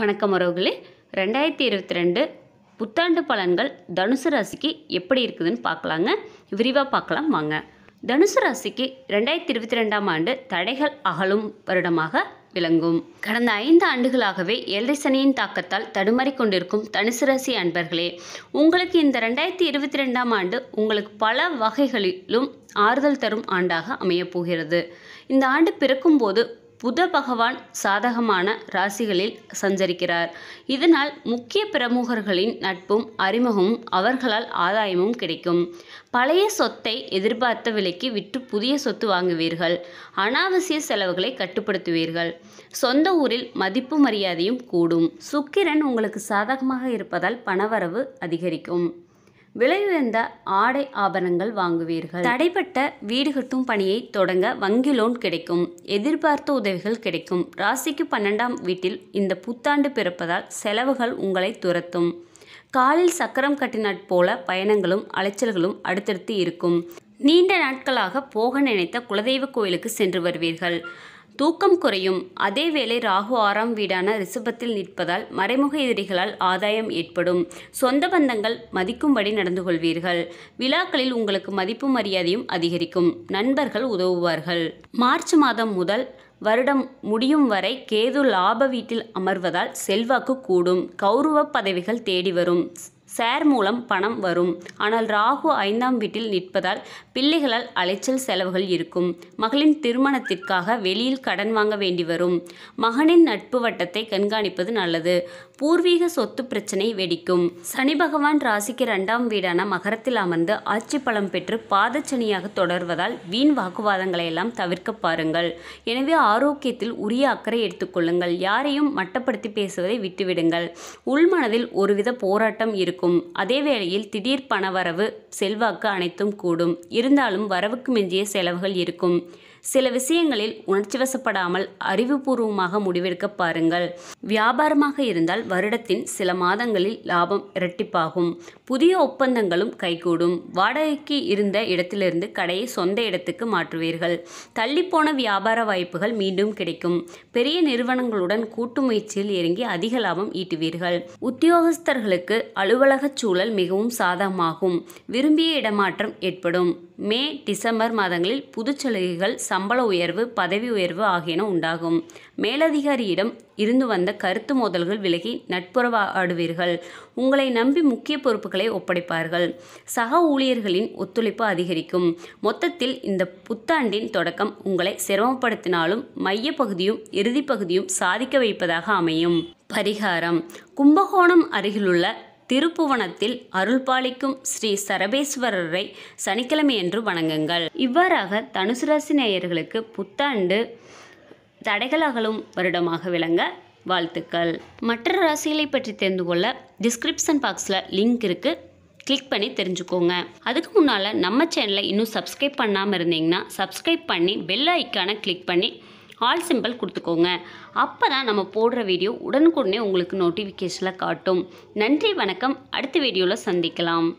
வணக்கம் உறவுகளே ரெண்டாயிரத்தி இருபத்தி ரெண்டு புத்தாண்டு பலன்கள் தனுசு ராசிக்கு எப்படி இருக்குதுன்னு பார்க்கலாங்க விரிவாக பார்க்கலாம் வாங்க தனுசு ராசிக்கு ரெண்டாயிரத்தி இருபத்தி ரெண்டாம் ஆண்டு தடைகள் அகலும் வருடமாக விளங்கும் கடந்த ஐந்து ஆண்டுகளாகவே எல்லை சனியின் தாக்கத்தால் தடுமாறி கொண்டிருக்கும் தனுசு ராசி அன்பர்களே உங்களுக்கு இந்த ரெண்டாயிரத்தி இருபத்தி ரெண்டாம் ஆண்டு உங்களுக்கு பல வகைகளிலும் ஆறுதல் தரும் ஆண்டாக அமையப்போகிறது இந்த ஆண்டு பிறக்கும்போது புத பகவான் சாதகமான ராசிகளில் சஞ்சரிக்கிறார் இதனால் முக்கிய பிரமுகர்களின் நட்பும் அறிமுகமும் அவர்களால் ஆதாயமும் கிடைக்கும் பழைய சொத்தை எதிர்பார்த்த விலைக்கு விற்று புதிய சொத்து வாங்குவீர்கள் அனாவசிய செலவுகளை கட்டுப்படுத்துவீர்கள் சொந்த ஊரில் மதிப்பு மரியாதையும் கூடும் சுக்கிரன் உங்களுக்கு சாதகமாக இருப்பதால் பணவரவு அதிகரிக்கும் விலை உயர்ந்த ஆடை ஆபரணங்கள் வாங்குவீர்கள் தடைப்பட்ட வீடு கட்டும் பணியை தொடங்க வங்கி லோன் கிடைக்கும் எதிர்பார்த்த உதவிகள் கிடைக்கும் ராசிக்கு பன்னெண்டாம் வீட்டில் இந்த புத்தாண்டு பிறப்பதால் செலவுகள் உங்களை துரத்தும் காலில் சக்கரம் கட்டினாற் போல பயணங்களும் அலைச்சல்களும் அடுத்தடுத்து இருக்கும் நீண்ட நாட்களாக போக நினைத்த குலதெய்வ கோயிலுக்கு சென்று வருவீர்கள் தூக்கம் குறையும் அதேவேளை ராகு ஆறாம் வீடான ரிசபத்தில் நிற்பதால் மறைமுக எதிரிகளால் ஆதாயம் ஏற்படும் சொந்த பந்தங்கள் மதிக்கும்படி நடந்து கொள்வீர்கள் விழாக்களில் உங்களுக்கு மதிப்பு மரியாதையும் அதிகரிக்கும் நண்பர்கள் உதவுவார்கள் மார்ச் மாதம் முதல் வருடம் முடியும் வரை கேது லாப வீட்டில் அமர்வதால் செல்வாக்கு கூடும் கௌரவ பதவிகள் தேடி வரும் சேர் மூலம் பணம் வரும் ஆனால் ராகு ஐந்தாம் வீட்டில் நிற்பதால் பிள்ளைகளால் அலைச்சல் செலவுகள் இருக்கும் மகளின் திருமணத்திற்காக வெளியில் கடன் வாங்க வேண்டி வரும் மகனின் நட்பு வட்டத்தை கண்காணிப்பது நல்லது பூர்வீக சொத்து பிரச்சனை வெடிக்கும் சனி பகவான் ராசிக்கு இரண்டாம் வீடான மகரத்தில் அமர்ந்து ஆட்சி பலம் பெற்று பாதச்சனியாக தொடர்வதால் வீண் வாக்குவாதங்களை எல்லாம் தவிர்க்க பாருங்கள் எனவே ஆரோக்கியத்தில் உரிய அக்கறை எடுத்துக்கொள்ளுங்கள் யாரையும் மட்டப்படுத்தி பேசுவதை விட்டுவிடுங்கள் உள்மனதில் ஒருவித போராட்டம் இருக்கும் இருக்கும் அதே வேளையில் திடீர் பணவரவு செல்வாக்கு அனைத்தும் கூடும் இருந்தாலும் வரவுக்கு மிஞ்சிய செலவுகள் இருக்கும் சில விஷயங்களில் உணர்ச்சி வசப்படாமல் அறிவுபூர்வமாக முடிவெடுக்க பாருங்கள் வியாபாரமாக இருந்தால் வருடத்தின் சில மாதங்களில் லாபம் இரட்டிப்பாகும் புதிய ஒப்பந்தங்களும் கைகூடும் வாடகைக்கு இருந்த இடத்திலிருந்து கடையை சொந்த இடத்துக்கு மாற்றுவீர்கள் தள்ளிப்போன வியாபார வாய்ப்புகள் மீண்டும் கிடைக்கும் பெரிய நிறுவனங்களுடன் கூட்டு முயற்சியில் இறங்கி அதிக லாபம் ஈட்டுவீர்கள் உத்தியோகஸ்தர்களுக்கு அலுவலகச் சூழல் மிகவும் சாதகமாகும் விரும்பிய இடமாற்றம் ஏற்படும் மே டிசம்பர் மாதங்களில் புதுச் சலுகைகள் சம்பள உயர்வு பதவி உயர்வு ஆகியன உண்டாகும் மேலதிகாரியிடம் இருந்து வந்த கருத்து மோதல்கள் விலகி நட்புறவாடுவீர்கள் உங்களை நம்பி முக்கிய பொறுப்புகளை ஒப்படைப்பார்கள் சக ஊழியர்களின் ஒத்துழைப்பு அதிகரிக்கும் மொத்தத்தில் இந்த புத்தாண்டின் தொடக்கம் உங்களை சிரமப்படுத்தினாலும் மைய பகுதியும் சாதிக்க வைப்பதாக அமையும் பரிகாரம் கும்பகோணம் அருகிலுள்ள திருப்புவனத்தில் அருள்பாலிக்கும் ஸ்ரீ சரபேஸ்வரரை சனிக்கிழமையன்று வணங்குங்கள் இவ்வாறாக தனுசு ராசி நேயர்களுக்கு புத்தாண்டு தடைகளாகலும் வருடமாக விளங்க வாழ்த்துக்கள் மற்ற ராசிகளை பற்றி தெரிந்து கொள்ள டிஸ்கிரிப்ஷன் பாக்ஸில் லிங்க் இருக்குது கிளிக் பண்ணி தெரிஞ்சுக்கோங்க அதுக்கு முன்னால் நம்ம சேனலை இன்னும் சப்ஸ்கிரைப் பண்ணாமல் இருந்தீங்கன்னா சப்ஸ்கிரைப் பண்ணி பெல் ஐக்கானை கிளிக் பண்ணி ஆல் சிம்பிள் கொடுத்துக்கோங்க அப்போ தான் நம்ம போடுற வீடியோ உடனுக்குடனே உங்களுக்கு நோட்டிஃபிகேஷனில் காட்டும் நன்றி வணக்கம் அடுத்த வீடியோவில் சந்திக்கலாம்